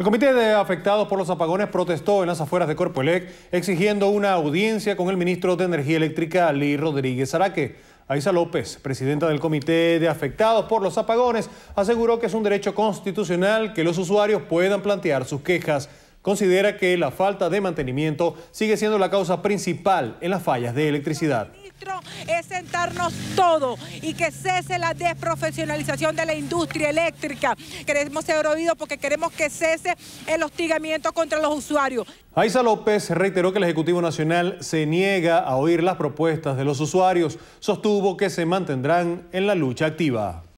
El comité de afectados por los apagones protestó en las afueras de Corpoelec exigiendo una audiencia con el ministro de Energía Eléctrica, Lee Rodríguez Araque. Aisa López, presidenta del Comité de Afectados por los Apagones, aseguró que es un derecho constitucional que los usuarios puedan plantear sus quejas. Considera que la falta de mantenimiento sigue siendo la causa principal en las fallas de electricidad es sentarnos todos y que cese la desprofesionalización de la industria eléctrica. Queremos ser oídos porque queremos que cese el hostigamiento contra los usuarios. Aiza López reiteró que el Ejecutivo Nacional se niega a oír las propuestas de los usuarios. Sostuvo que se mantendrán en la lucha activa.